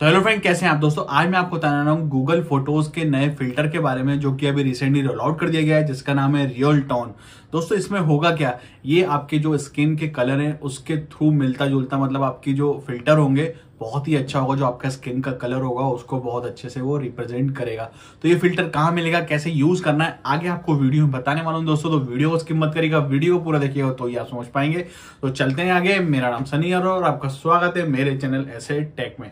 तो hello friend कैसे हैं आप दोस्तों आज मैं आपको बताने रहा हूँ गूगल फोटोज के नए फिल्टर के बारे में जो कि अभी रिसेंटली रोल आउट कर दिया गया है जिसका नाम है रियल टोन दोस्तों इसमें होगा क्या ये आपके जो स्किन के कलर हैं उसके थ्रू मिलता जुलता मतलब आपकी जो फिल्टर होंगे बहुत ही अच्छा होगा जो आपका स्किन का कलर होगा उसको बहुत अच्छे से वो रिप्रेजेंट करेगा तो ये फिल्टर कहाँ मिलेगा कैसे यूज करना है आगे आपको वीडियो में बताने वाला हूँ दोस्तों तो वीडियो को स्किमत मत करेगा वीडियो पूरा देखिएगा तो ये आप समझ पाएंगे तो चलते हैं आगे मेरा नाम सनी और आपका स्वागत है मेरे चैनल ऐसे टेक में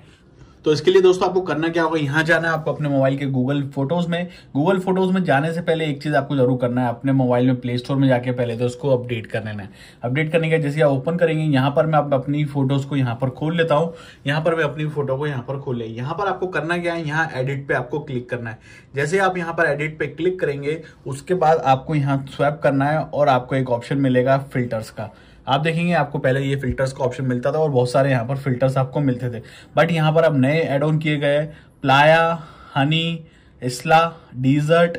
तो इसके लिए दोस्तों आपको करना क्या होगा यहाँ जाना है आपको अपने मोबाइल के गूगल फोटोज में गूगल फोटोज में जाने से पहले एक चीज आपको जरूर करना है अपने मोबाइल में प्ले स्टोर में जाके पहले तो उसको अपडेट कर लेना है अपडेट करने के जैसे आप ओपन करेंगे यहाँ पर मैं आप अपनी फोटोज को यहाँ पर खोल लेता हूँ यहाँ पर मैं अपनी फोटो को यहाँ पर खोल ले यहाँ पर आपको करना क्या है यहाँ एडिट पे आपको क्लिक करना है जैसे आप यहाँ पर एडिट पे क्लिक करेंगे उसके बाद आपको यहाँ स्वैप करना है और आपको एक ऑप्शन मिलेगा फिल्टर्स का आप देखेंगे आपको पहले ये फिल्टर्स का ऑप्शन मिलता था और बहुत सारे यहाँ पर फिल्टर्स आपको मिलते थे बट यहाँ पर अब नए एड ऑन किए गए प्लाया हनी इसला डीजर्ट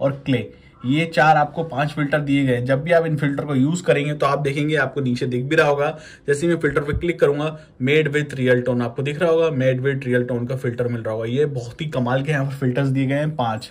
और क्ले ये चार आपको पांच फिल्टर दिए गए जब भी आप इन फिल्टर को यूज करेंगे तो आप देखेंगे आपको नीचे दिख भी रहा होगा जैसे मैं फिल्टर पर क्लिक करूंगा मेड विथ रियल टोन आपको दिख रहा होगा मेड विथ रियल टोन का फिल्टर मिल रहा होगा ये बहुत ही कमाल के यहाँ पर फिल्टर दिए गए हैं पांच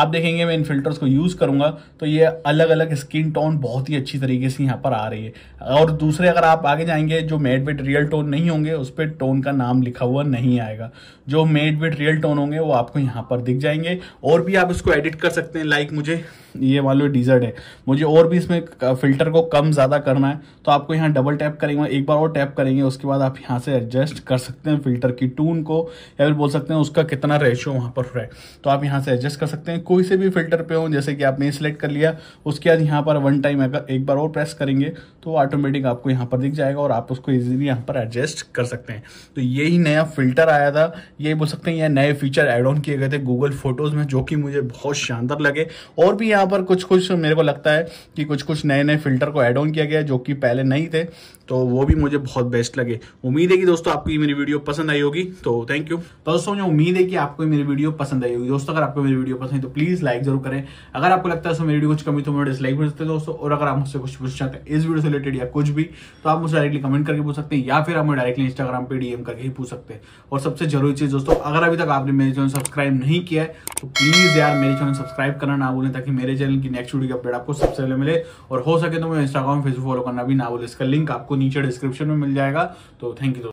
आप देखेंगे मैं इन फिल्टर्स को यूज़ करूंगा तो ये अलग अलग स्किन टोन बहुत ही अच्छी तरीके से यहाँ पर आ रही है और दूसरे अगर आप आगे जाएंगे जो मेड विथ रियल टोन नहीं होंगे उस पर टोन का नाम लिखा हुआ नहीं आएगा जो मेड विथ रियल टोन होंगे वो आपको यहाँ पर दिख जाएंगे और भी आप इसको एडिट कर सकते हैं लाइक मुझे ये वाले डिजर्ट है मुझे और भी इसमें फिल्टर को कम ज़्यादा करना है तो आपको यहाँ डबल टैप करेंगे एक बार और टैप करेंगे उसके बाद आप यहाँ से एडजस्ट कर सकते हैं फिल्टर की टून को या फिर बोल सकते हैं उसका कितना रेशो वहाँ पर है तो आप यहाँ से एडजस्ट कर सकते हैं कोई से भी फिल्टर पे हो जैसे कि आपने सिलेक्ट कर लिया उसके बाद यहाँ पर वन टाइम अगर एक बार और प्रेस करेंगे तो ऑटोमेटिक आपको यहाँ पर दिख जाएगा और आप उसको इजीली यहाँ पर एडजस्ट कर सकते हैं तो यही नया फिल्टर आया था ये बोल सकते हैं यह नए फीचर एड ऑन किए गए थे गूगल फोटोज़ में जो कि मुझे बहुत शानदार लगे और भी यहाँ पर कुछ कुछ मेरे को लगता है कि कुछ कुछ नए नए फिल्टर को एड ऑन किया गया जो कि पहले नहीं थे तो वो भी मुझे बहुत बेस्ट लगे उम्मीद है कि दोस्तों आपकी मेरी वीडियो पसंद आई होगी तो थैंक यू दोस्तों मुझे उम्मीद है कि आपको मेरी वीडियो पसंद आई होगी दोस्तों अगर आपको मेरी वीडियो पसंद आई तो प्लीज लाइक जरूर करें अगर आपको लगता है उसमें मेरी कुछ कमी तो मेरे डिसलाइक भी सकते दोस्तों और अगर आप मुझसे कुछ पूछ चाहते हैं इस वीडियो से रिलेटेड या कुछ भी तो आप मुझे डायरेक्टली कमेंट करके पूछ सकते हैं या फिर आप मुझे डायरेक्टली इंस्टाग्राम पर डीएम करके ही पूछ सकते हैं और सबसे जरूरी चीज दोस्तों अगर अभी तक आपने मेरे चैनल सब्सक्राइब नहीं किया है तो प्लीज यार मेरे चैनल सब्सक्राइब करना ना बोले ताकि मेरे चैनल की नेक्स्ट वीडियो की अपडेट आपको सबसे पहले मिले और हो सके तो मैं इंस्टाग्राम फेसबुक फॉलो करना भी ना बोले इसका लिंक आपको नीचे डिस्क्रिप्शन में मिल जाएगा तो थैंक यू